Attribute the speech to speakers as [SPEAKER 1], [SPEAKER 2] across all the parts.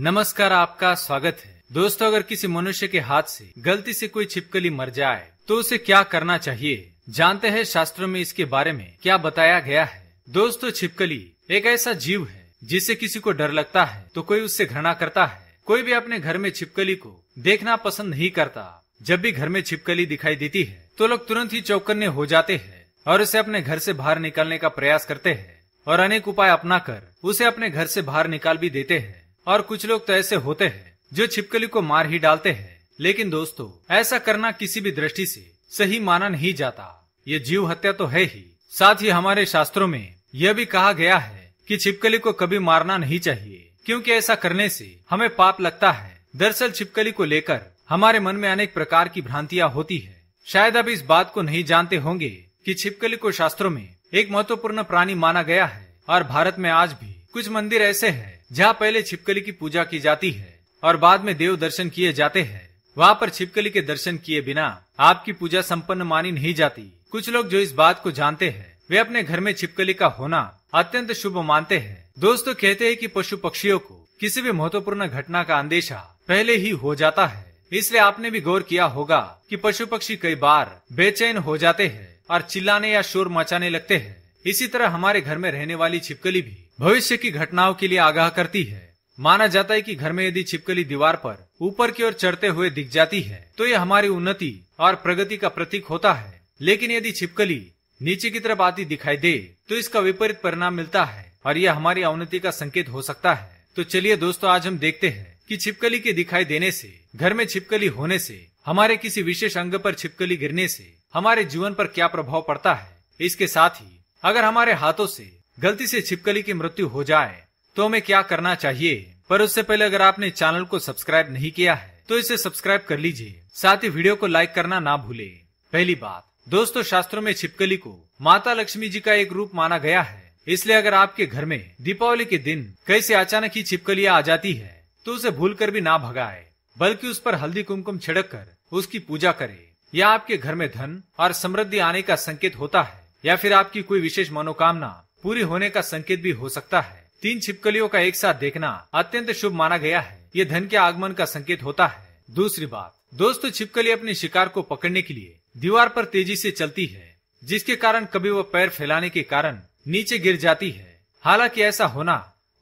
[SPEAKER 1] नमस्कार आपका स्वागत है दोस्तों अगर किसी मनुष्य के हाथ से गलती से कोई छिपकली मर जाए तो उसे क्या करना चाहिए जानते हैं शास्त्रों में इसके बारे में क्या बताया गया है दोस्तों छिपकली एक ऐसा जीव है जिससे किसी को डर लगता है तो कोई उससे घृणा करता है कोई भी अपने घर में छिपकली को देखना पसंद नहीं करता जब भी घर में छिपकली दिखाई देती है तो लोग तुरंत ही चौकन्ने हो जाते हैं और उसे अपने घर से बाहर निकालने का प्रयास करते हैं और अनेक उपाय अपना कर उसे अपने घर से बाहर निकाल भी देते हैं और कुछ लोग तो ऐसे होते हैं जो छिपकली को मार ही डालते हैं लेकिन दोस्तों ऐसा करना किसी भी दृष्टि से सही माना नहीं जाता ये जीव हत्या तो है ही साथ ही हमारे शास्त्रों में यह भी कहा गया है कि छिपकली को कभी मारना नहीं चाहिए क्योंकि ऐसा करने से हमें पाप लगता है दरअसल छिपकली को लेकर हमारे मन में अनेक प्रकार की भ्रांतियाँ होती है शायद आप इस बात को नहीं जानते होंगे की छिपकली को शास्त्रों में एक महत्वपूर्ण प्राणी माना गया है और भारत में आज भी कुछ मंदिर ऐसे है जहाँ पहले छिपकली की पूजा की जाती है और बाद में देव दर्शन किए जाते हैं वहाँ पर छिपकली के दर्शन किए बिना आपकी पूजा संपन्न मानी नहीं जाती कुछ लोग जो इस बात को जानते हैं वे अपने घर में छिपकली का होना अत्यंत शुभ मानते हैं दोस्तों कहते हैं कि पशु पक्षियों को किसी भी महत्वपूर्ण घटना का अंदेशा पहले ही हो जाता है इसलिए आपने भी गौर किया होगा कि पशु पक्षी कई बार बेचैन हो जाते हैं और चिल्लाने या शोर मचाने लगते हैं इसी तरह हमारे घर में रहने वाली छिपकली भी भविष्य की घटनाओं के लिए आगाह करती है माना जाता है कि घर में यदि छिपकली दीवार पर ऊपर की ओर चढ़ते हुए दिख जाती है तो यह हमारी उन्नति और प्रगति का प्रतीक होता है लेकिन यदि छिपकली नीचे की तरफ आती दिखाई दे तो इसका विपरीत परिणाम मिलता है और यह हमारी अवनति का संकेत हो सकता है तो चलिए दोस्तों आज हम देखते हैं कि छिपकली के दिखाई देने से घर में छिपकली होने से हमारे किसी विशेष अंग पर छिपकली गिरने से हमारे जीवन पर क्या प्रभाव पड़ता है इसके साथ ही अगर हमारे हाथों से गलती से छिपकली की मृत्यु हो जाए तो हमें क्या करना चाहिए पर उससे पहले अगर आपने चैनल को सब्सक्राइब नहीं किया है तो इसे सब्सक्राइब कर लीजिए साथ ही वीडियो को लाइक करना ना भूले पहली बात दोस्तों शास्त्रों में छिपकली को माता लक्ष्मी जी का एक रूप माना गया है इसलिए अगर आपके घर में दीपावली के दिन कैसे से अचानक ही छिपकलियाँ आ जाती है तो उसे भूल कर भी ना भगाए बल्कि उस पर हल्दी कुमकुम छिड़क कर उसकी पूजा करे या आपके घर में धन और समृद्धि आने का संकेत होता है या फिर आपकी कोई विशेष मनोकामना पूरी होने का संकेत भी हो सकता है तीन छिपकलियों का एक साथ देखना अत्यंत शुभ माना गया है ये धन के आगमन का संकेत होता है दूसरी बात दोस्तों छिपकली अपने शिकार को पकड़ने के लिए दीवार पर तेजी से चलती है जिसके कारण कभी वह पैर फैलाने के कारण नीचे गिर जाती है हालांकि ऐसा होना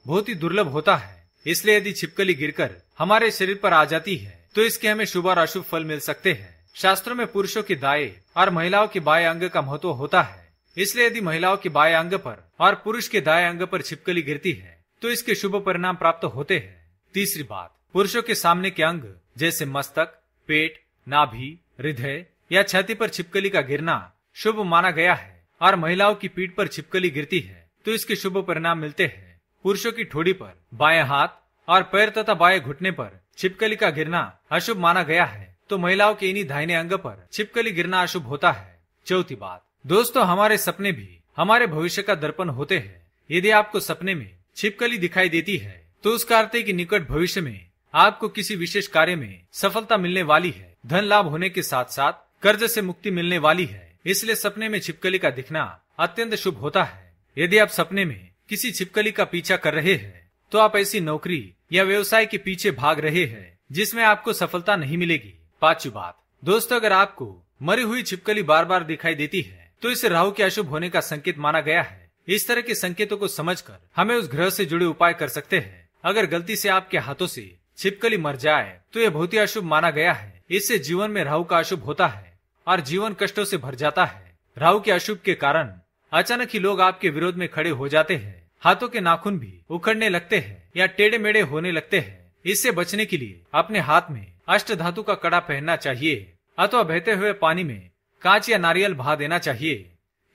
[SPEAKER 1] बहुत ही दुर्लभ होता है इसलिए यदि छिपकली गिरकर हमारे शरीर पर आ जाती है तो इसके हमें शुभ और अशुभ फल मिल सकते हैं शास्त्रों में पुरुषों के दाए और महिलाओं के बाएं अंग का महत्व होता है इसलिए यदि महिलाओं के बाएं अंग पर और पुरुष के दाएं अंग पर छिपकली गिरती है तो इसके शुभ परिणाम प्राप्त होते हैं तीसरी बात पुरुषों के सामने के अंग जैसे मस्तक पेट नाभि हृदय या छाती पर छिपकली का गिरना शुभ माना गया है और महिलाओं की पीठ पर छिपकली गिरती है तो इसके शुभ परिणाम मिलते हैं पुरुषों की ठोड़ी पर बाएं हाथ और पैर तथा बाएं घुटने पर छिपकली का गिरना अशुभ माना गया है तो महिलाओं के इन्हीं धाइने अंग पर छिपकली गिरना अशुभ होता है चौथी बात दोस्तों हमारे सपने भी हमारे भविष्य का दर्पण होते हैं यदि आपको सपने में छिपकली दिखाई देती है तो उस कार्य के निकट भविष्य में आपको किसी विशेष कार्य में सफलता मिलने वाली है धन लाभ होने के साथ साथ कर्ज से मुक्ति मिलने वाली है इसलिए सपने में छिपकली का दिखना अत्यंत शुभ होता है यदि आप सपने में किसी छिपकली का पीछा कर रहे हैं तो आप ऐसी नौकरी या व्यवसाय के पीछे भाग रहे हैं जिसमें आपको सफलता नहीं मिलेगी पांचवी बात दोस्तों अगर आपको मरी हुई छिपकली बार बार दिखाई देती है तो इसे राहु के अशुभ होने का संकेत माना गया है इस तरह के संकेतों को समझकर हमें उस ग्रह से जुड़े उपाय कर सकते हैं अगर गलती से आपके हाथों से छिपकली मर जाए तो यह बहुत ही अशुभ माना गया है इससे जीवन में राहु का अशुभ होता है और जीवन कष्टों से भर जाता है राहु के अशुभ के कारण अचानक ही लोग आपके विरोध में खड़े हो जाते हैं हाथों के नाखून भी उखड़ने लगते हैं या टेढ़े मेढ़े होने लगते हैं इससे बचने के लिए अपने हाथ में अष्ट धातु का कड़ा पहनना चाहिए अथवा बहते हुए पानी में कांच या नारियल भा देना चाहिए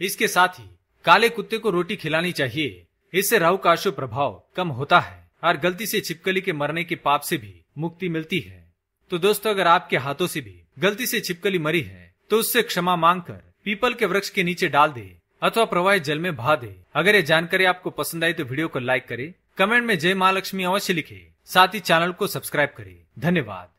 [SPEAKER 1] इसके साथ ही काले कुत्ते को रोटी खिलानी चाहिए इससे राहु का अशुभ प्रभाव कम होता है और गलती से छिपकली के मरने के पाप से भी मुक्ति मिलती है तो दोस्तों अगर आपके हाथों से भी गलती से छिपकली मरी है तो उससे क्षमा मांग कर पीपल के वृक्ष के नीचे डाल दे अथवा प्रवाहित जल में भा दे अगर ये जानकारी आपको पसंद आई तो वीडियो को लाइक करे कमेंट में जय महालक्ष्मी अवश्य लिखे साथ ही चैनल को सब्सक्राइब करे धन्यवाद